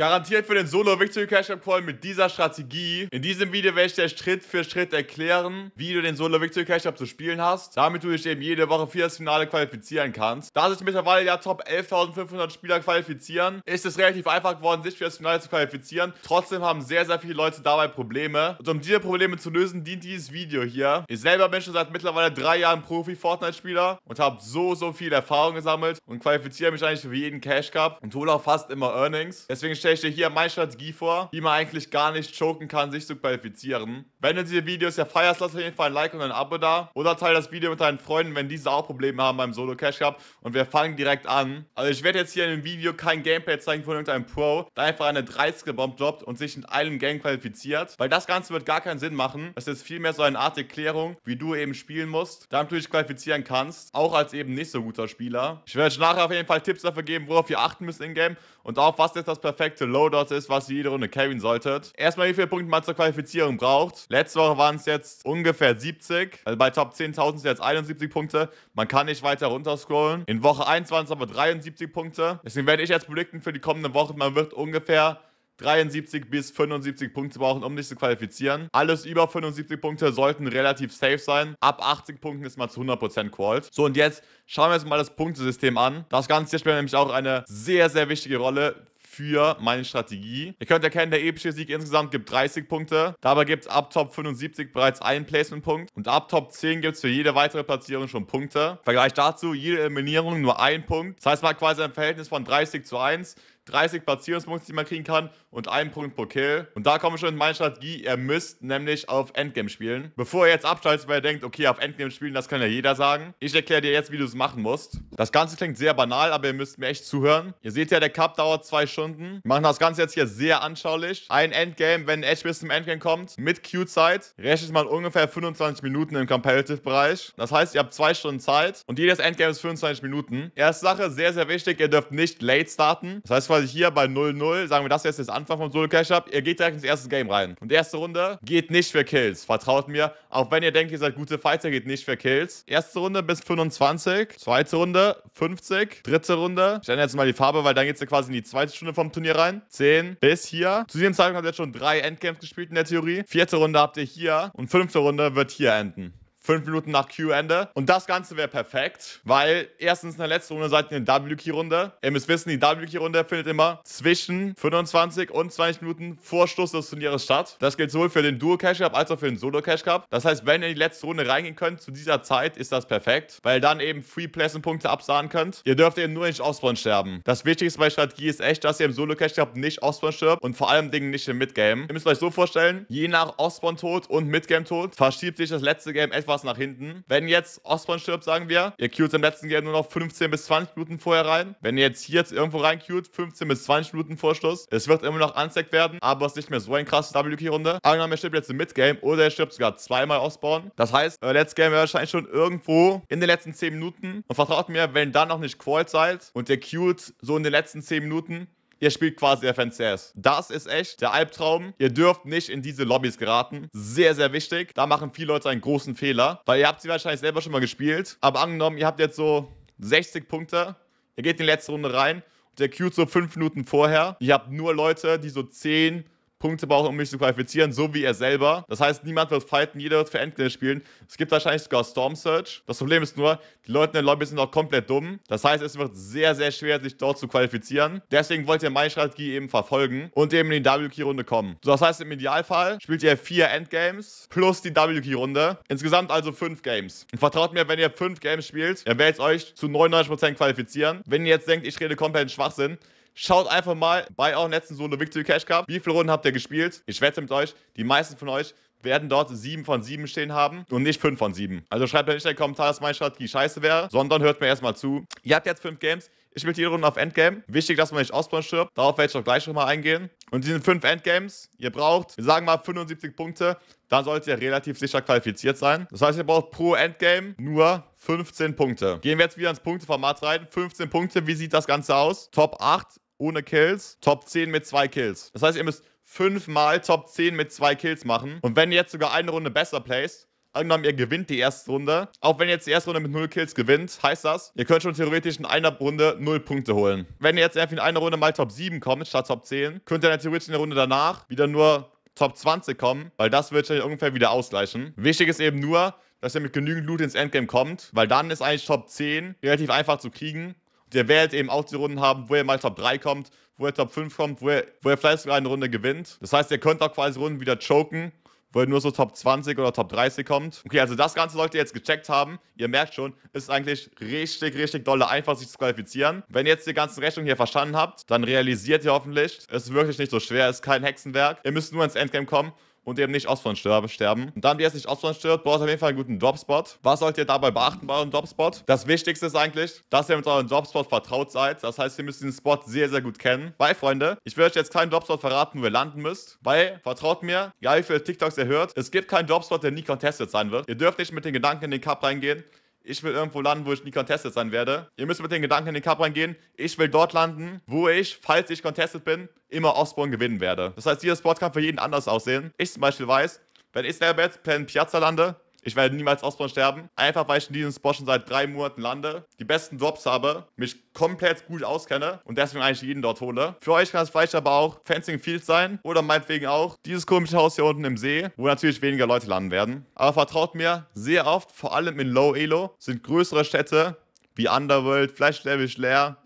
Garantiert für den Solo-Victory Cash Up Call mit dieser Strategie. In diesem Video werde ich dir Schritt für Schritt erklären, wie du den Solo-Victory Cash Up zu spielen hast, damit du dich eben jede Woche für das Finale qualifizieren kannst. Da sich mittlerweile ja Top 11.500 Spieler qualifizieren, ist es relativ einfach geworden, sich für das Finale zu qualifizieren. Trotzdem haben sehr, sehr viele Leute dabei Probleme. Und um diese Probleme zu lösen, dient dieses Video hier. Ich selber bin schon seit mittlerweile drei Jahren Profi-Fortnite-Spieler und habe so, so viel Erfahrung gesammelt und qualifiziere mich eigentlich für jeden Cash Cup und hole auch fast immer Earnings. Deswegen stelle Schlechte hier, meine Strategie vor, wie man eigentlich gar nicht choken kann, sich zu qualifizieren. Wenn du diese Videos ja feierst, lass auf jeden Fall ein Like und ein Abo da. Oder teile das Video mit deinen Freunden, wenn diese auch Probleme haben beim Solo Cash Cup. Und wir fangen direkt an. Also ich werde jetzt hier in dem Video kein Gameplay zeigen von irgendeinem Pro, der einfach eine 30 gebombt droppt und sich in einem Game qualifiziert. Weil das Ganze wird gar keinen Sinn machen. Das ist vielmehr so eine Art Erklärung, wie du eben spielen musst, damit du dich qualifizieren kannst. Auch als eben nicht so guter Spieler. Ich werde euch nachher auf jeden Fall Tipps dafür geben, worauf ihr achten müsst in-game und auch was ist das perfekte perfekte Loadout ist, was ihr jede Runde carryen solltet. Erstmal, wie viele Punkte man zur Qualifizierung braucht. Letzte Woche waren es jetzt ungefähr 70. Also bei Top 10.000 sind jetzt 71 Punkte. Man kann nicht weiter runterscrollen. In Woche 1 waren es aber 73 Punkte. Deswegen werde ich jetzt predikten für die kommenden Wochen. Man wird ungefähr 73 bis 75 Punkte brauchen, um dich zu qualifizieren. Alles über 75 Punkte sollten relativ safe sein. Ab 80 Punkten ist man zu 100% called. So, und jetzt schauen wir uns mal das Punktesystem an. Das Ganze spielt nämlich auch eine sehr, sehr wichtige Rolle für meine Strategie. Ihr könnt erkennen, der epische Sieg insgesamt gibt 30 Punkte. Dabei gibt es ab Top 75 bereits einen Placement-Punkt. Und ab Top 10 gibt es für jede weitere Platzierung schon Punkte. Vergleich dazu, jede Eliminierung nur ein Punkt. Das heißt, man hat quasi ein Verhältnis von 30 zu 1. 30 Platzierungspunkte, die man kriegen kann und einen Punkt pro Kill. Und da kommen wir schon in meine Strategie, ihr müsst nämlich auf Endgame spielen. Bevor ihr jetzt abschaltet, weil ihr denkt, okay, auf Endgame spielen, das kann ja jeder sagen. Ich erkläre dir jetzt, wie du es machen musst. Das Ganze klingt sehr banal, aber ihr müsst mir echt zuhören. Ihr seht ja, der Cup dauert zwei Stunden. Wir machen das Ganze jetzt hier sehr anschaulich. Ein Endgame, wenn Edge bis zum Endgame kommt, mit Q-Zeit, rechnet mal ungefähr 25 Minuten im comparative bereich Das heißt, ihr habt zwei Stunden Zeit und jedes Endgame ist 25 Minuten. Erste Sache, sehr, sehr wichtig, ihr dürft nicht late starten. Das heißt, quasi hier bei 0-0, sagen wir, das ist jetzt der Anfang vom Solo Cash Up. Ihr geht direkt ins erste Game rein. Und die erste Runde geht nicht für Kills. Vertraut mir, auch wenn ihr denkt, ihr seid gute Fighter, geht nicht für Kills. Erste Runde bis 25, zweite Runde 50, dritte Runde. Ich ändere jetzt mal die Farbe, weil dann geht's ja quasi in die zweite Stunde vom Turnier rein. 10 bis hier. Zu diesem Zeitpunkt habt ihr jetzt schon drei Endgames gespielt in der Theorie. Vierte Runde habt ihr hier und fünfte Runde wird hier enden fünf Minuten nach Q-Ende. Und das Ganze wäre perfekt, weil erstens in der letzten Runde seid ihr in der WQ-Runde. Ihr müsst wissen, die WQ-Runde findet immer zwischen 25 und 20 Minuten vor Schluss des Turnieres statt. Das gilt sowohl für den Duo-Cash-Cup als auch für den Solo-Cash-Cup. Das heißt, wenn ihr in die letzte Runde reingehen könnt zu dieser Zeit, ist das perfekt, weil ihr dann eben Free-Placement-Punkte absahen könnt. Ihr dürft eben nur nicht Ausbauen sterben. Das Wichtigste bei Strategie ist echt, dass ihr im Solo-Cash-Cup nicht Ausbauen stirbt und vor allem Dingen nicht im Midgame. Ihr müsst euch so vorstellen, je nach Ausbauen-Tod und Midgame-Tod verschiebt sich das letzte Game etwas was nach hinten. Wenn jetzt Osborn stirbt, sagen wir, ihr cued im letzten Game nur noch 15 bis 20 Minuten vorher rein. Wenn ihr jetzt hier jetzt irgendwo rein cued, 15 bis 20 Minuten Vorstoß, Es wird immer noch anzeigt werden, aber es ist nicht mehr so ein krasses wk runde Angenommen, er stirbt jetzt im Midgame oder er stirbt sogar zweimal Osborn. Das heißt, äh, Let's Game wäre wahrscheinlich schon irgendwo in den letzten 10 Minuten. Und vertraut mir, wenn dann noch nicht Qualt seid und ihr cued so in den letzten 10 Minuten, Ihr spielt quasi FNCS. Das ist echt der Albtraum. Ihr dürft nicht in diese Lobbys geraten. Sehr, sehr wichtig. Da machen viele Leute einen großen Fehler, weil ihr habt sie wahrscheinlich selber schon mal gespielt. Aber angenommen, ihr habt jetzt so 60 Punkte. Ihr geht in die letzte Runde rein und der queut so 5 Minuten vorher. Ihr habt nur Leute, die so 10, Punkte brauchen, um mich zu qualifizieren, so wie er selber. Das heißt, niemand wird fighten, jeder wird für Endgame spielen. Es gibt wahrscheinlich sogar Storm Search. Das Problem ist nur, die Leute in der Lobby sind auch komplett dumm. Das heißt, es wird sehr, sehr schwer, sich dort zu qualifizieren. Deswegen wollt ihr meine Strategie eben verfolgen und eben in die WQ-Runde kommen. So, das heißt, im Idealfall spielt ihr vier Endgames plus die WQ-Runde. Insgesamt also fünf Games. Und vertraut mir, wenn ihr fünf Games spielt, ihr werdet euch zu 99% qualifizieren. Wenn ihr jetzt denkt, ich rede kompletten Schwachsinn, Schaut einfach mal bei euren letzten Solo Victory Cash Cup. Wie viele Runden habt ihr gespielt? Ich wette mit euch, die meisten von euch werden dort 7 von 7 stehen haben und nicht 5 von 7. Also schreibt mir nicht in den Kommentaren, dass meine Strategie scheiße wäre, sondern hört mir erstmal zu. Ihr habt jetzt 5 Games, ich spiele jede Runde auf Endgame. Wichtig, dass man nicht ausbauen stirbt. Darauf werde ich auch gleich nochmal eingehen. Und diese fünf Endgames, ihr braucht, wir sagen mal 75 Punkte, dann solltet ihr relativ sicher qualifiziert sein. Das heißt, ihr braucht pro Endgame nur 15 Punkte. Gehen wir jetzt wieder ins Punkteformat rein. 15 Punkte, wie sieht das Ganze aus? Top 8 ohne Kills, Top 10 mit 2 Kills. Das heißt, ihr müsst fünfmal Top 10 mit 2 Kills machen. Und wenn ihr jetzt sogar eine Runde besser placed, Angenommen, ihr gewinnt die erste Runde. Auch wenn ihr jetzt die erste Runde mit 0 Kills gewinnt, heißt das, ihr könnt schon theoretisch in einer Runde 0 Punkte holen. Wenn ihr jetzt in einer Runde mal Top 7 kommt, statt Top 10, könnt ihr dann theoretisch in der Runde danach wieder nur Top 20 kommen, weil das wird euch ungefähr wieder ausgleichen. Wichtig ist eben nur, dass ihr mit genügend Loot ins Endgame kommt, weil dann ist eigentlich Top 10 relativ einfach zu kriegen. Und ihr werdet eben auch die Runden haben, wo ihr mal Top 3 kommt, wo ihr Top 5 kommt, wo ihr, wo ihr vielleicht sogar eine Runde gewinnt. Das heißt, ihr könnt auch quasi Runden wieder choken wo er nur so Top 20 oder Top 30 kommt. Okay, also das Ganze solltet ihr jetzt gecheckt haben. Ihr merkt schon, ist eigentlich richtig, richtig dolle einfach, sich zu qualifizieren. Wenn ihr jetzt die ganzen Rechnungen hier verstanden habt, dann realisiert ihr hoffentlich, es ist wirklich nicht so schwer, es ist kein Hexenwerk. Ihr müsst nur ins Endgame kommen und eben nicht Ostfront sterben. Und dann, wie es nicht Ostfront stirbt, braucht ihr auf jeden Fall einen guten Dropspot. Was sollt ihr dabei beachten bei eurem Dropspot? Das Wichtigste ist eigentlich, dass ihr mit eurem Dropspot vertraut seid. Das heißt, ihr müsst diesen Spot sehr, sehr gut kennen. Weil, Freunde, ich will euch jetzt keinen Dropspot verraten, wo ihr landen müsst. Weil, vertraut mir, egal wie viele TikToks ihr hört, es gibt keinen Dropspot, der nie contested sein wird. Ihr dürft nicht mit den Gedanken in den Cup reingehen ich will irgendwo landen, wo ich nie contested sein werde. Ihr müsst mit den Gedanken in den Cup reingehen. Ich will dort landen, wo ich, falls ich contested bin, immer Osborne gewinnen werde. Das heißt, dieser Spot kann für jeden anders aussehen. Ich zum Beispiel weiß, wenn ich selber jetzt per Piazza lande, ich werde niemals ausbauen sterben. Einfach weil ich in diesem Spot schon seit drei Monaten lande, die besten Drops habe, mich komplett gut auskenne und deswegen eigentlich jeden dort hole. Für euch kann es vielleicht aber auch Fencing Field sein oder meinetwegen auch dieses komische Haus hier unten im See, wo natürlich weniger Leute landen werden. Aber vertraut mir, sehr oft, vor allem in Low Elo, sind größere Städte wie Underworld, Flash Level Lair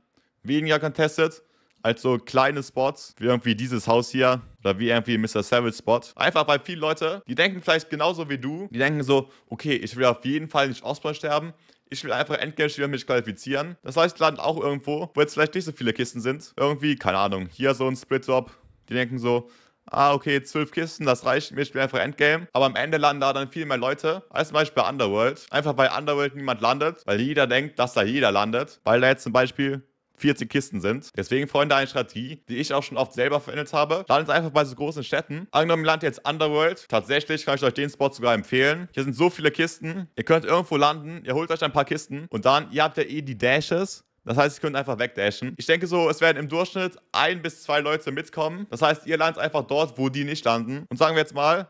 weniger contested als so kleine Spots, wie irgendwie dieses Haus hier oder wie irgendwie Mr. Savage Spot. Einfach weil viele Leute, die denken vielleicht genauso wie du, die denken so, okay, ich will auf jeden Fall nicht Osborne sterben, ich will einfach endgültig über mich qualifizieren. Das heißt, landen auch irgendwo, wo jetzt vielleicht nicht so viele Kisten sind. Irgendwie, keine Ahnung, hier so ein Split-Drop. Die denken so, ah, okay, zwölf Kisten, das reicht mir, ich spiele einfach Endgame. Aber am Ende landen da dann viel mehr Leute als zum Beispiel Underworld. Einfach weil Underworld niemand landet, weil jeder denkt, dass da jeder landet. Weil da jetzt zum Beispiel 40 Kisten sind. Deswegen, Freunde, eine Strategie, die ich auch schon oft selber verwendet habe. Landet einfach bei so großen Städten. Angenommen, landet jetzt Underworld. Tatsächlich kann ich euch den Spot sogar empfehlen. Hier sind so viele Kisten. Ihr könnt irgendwo landen, ihr holt euch ein paar Kisten und dann, ihr habt ja eh die Dashes. Das heißt, ihr könnt einfach wegdashen. Ich denke so, es werden im Durchschnitt ein bis zwei Leute mitkommen. Das heißt, ihr landet einfach dort, wo die nicht landen. Und sagen wir jetzt mal,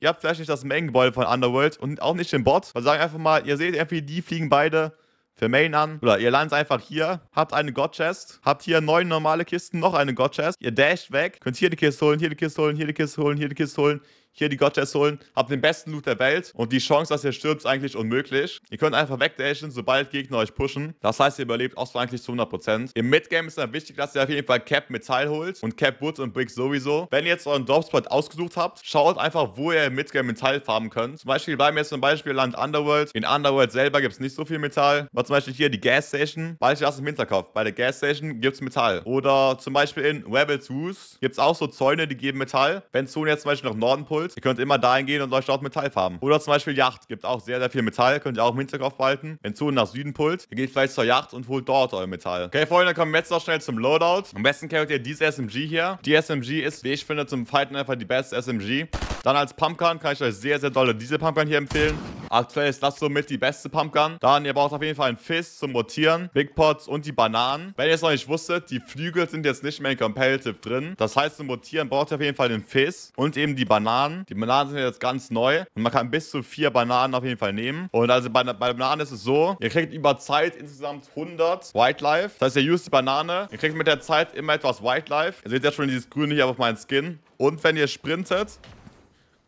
ihr habt vielleicht nicht das Mengengebäude von Underworld und auch nicht den Bot. Also sagen wir einfach mal, ihr seht irgendwie, die fliegen beide für Main an. Oder ihr landet einfach hier, habt eine God Chest, habt hier neun normale Kisten, noch eine God Chest. Ihr dasht weg, könnt hier die Kiste holen, hier die Kiste holen, hier die Kiste holen, hier die Kiste holen hier die Godchess holen, habt den besten Loot der Welt und die Chance, dass ihr stirbt, ist eigentlich unmöglich. Ihr könnt einfach wegdashen, sobald Gegner euch pushen. Das heißt, ihr überlebt auch so eigentlich zu 100%. Im Midgame ist dann wichtig, dass ihr auf jeden Fall Cap Metall holt und Cap Wood und Brick sowieso. Wenn ihr jetzt euren Dropspot ausgesucht habt, schaut einfach, wo ihr im Midgame Metall farmen könnt. Zum Beispiel bei mir ist zum Beispiel Land Underworld. In Underworld selber gibt es nicht so viel Metall. Aber zum Beispiel hier die Gas Station. ich das im Hinterkopf. Bei der Gas Station gibt es Metall. Oder zum Beispiel in Rebels Roost gibt es auch so Zäune, die geben Metall. Wenn Zone jetzt zum Beispiel nach Norden pullt, wollt, ihr könnt immer dahin gehen und euch dort Metall farmen. Oder zum Beispiel Yacht, gibt auch sehr, sehr viel Metall, könnt ihr auch im Hinterkopf behalten. Wenn zu nach Süden pullt, ihr geht vielleicht zur Yacht und holt dort euer Metall. Okay, Freunde, kommen wir jetzt noch schnell zum Loadout. Am besten kennt ihr diese SMG hier. Die SMG ist, wie ich finde, zum Fighten einfach die beste SMG. Dann als Pumpgun kann ich euch sehr, sehr doll diese Pumpgun hier empfehlen. Aktuell ist das somit die beste Pumpgun. Dann, ihr braucht auf jeden Fall einen Fist zum Rotieren, Big Pots und die Bananen. Wenn ihr es noch nicht wusstet, die Flügel sind jetzt nicht mehr in Competitive drin. Das heißt, zum Rotieren braucht ihr auf jeden Fall den Fist und eben die Bananen. Die Bananen sind jetzt ganz neu und man kann bis zu vier Bananen auf jeden Fall nehmen. Und also bei, bei Bananen ist es so, ihr kriegt über Zeit insgesamt 100 Wildlife. Das heißt, ihr used die Banane, ihr kriegt mit der Zeit immer etwas Wildlife. Ihr seht ja schon dieses Grüne hier auf meinen Skin. Und wenn ihr sprintet,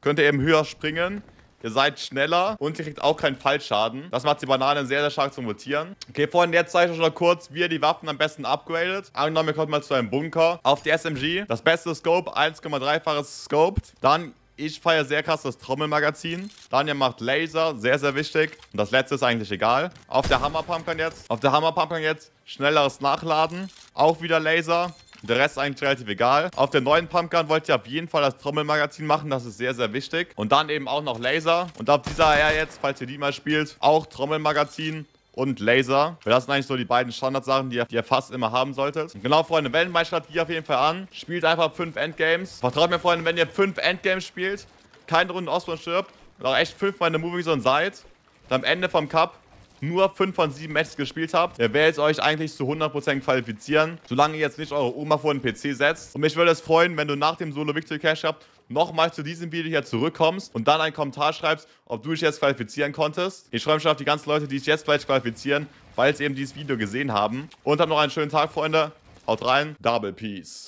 Könnt ihr eben höher springen. Ihr seid schneller und ihr kriegt auch keinen Fallschaden. Das macht die Banane sehr, sehr stark zum Mutieren. Okay, vorhin jetzt zeige ich euch noch kurz, wie ihr die Waffen am besten upgradet. Angenommen, ihr kommt mal zu einem Bunker. Auf die SMG. Das beste Scope, 1,3-faches Scoped. Dann ich feiere sehr krass das Trommelmagazin. Dann, ihr macht Laser, sehr, sehr wichtig. Und das letzte ist eigentlich egal. Auf der Hammerpump jetzt, auf der Hammerpump jetzt schnelleres Nachladen. Auch wieder Laser. Der Rest ist eigentlich relativ egal. Auf der neuen Pumpgun wollt ihr auf jeden Fall das Trommelmagazin machen. Das ist sehr, sehr wichtig. Und dann eben auch noch Laser. Und auf dieser R jetzt, falls ihr die mal spielt, auch Trommelmagazin und Laser. Weil das sind eigentlich so die beiden Standardsachen, die ihr, die ihr fast immer haben solltet. Und genau, Freunde, wählt meine Strategie auf jeden Fall an. Spielt einfach fünf Endgames. Vertraut mir, Freunde, wenn ihr fünf Endgames spielt, keine Runde Osborne stirbt und auch echt fünfmal eine Movie Zone seid dann am Ende vom Cup nur 5 von 7 Matches gespielt habt, der werdet euch eigentlich zu 100% qualifizieren, solange ihr jetzt nicht eure Oma vor den PC setzt. Und mich würde es freuen, wenn du nach dem Solo Victory Cash habt, nochmal zu diesem Video hier zurückkommst und dann einen Kommentar schreibst, ob du dich jetzt qualifizieren konntest. Ich freue mich schon auf die ganzen Leute, die sich jetzt vielleicht qualifizieren, weil sie eben dieses Video gesehen haben. Und habt noch einen schönen Tag, Freunde. Haut rein. Double Peace.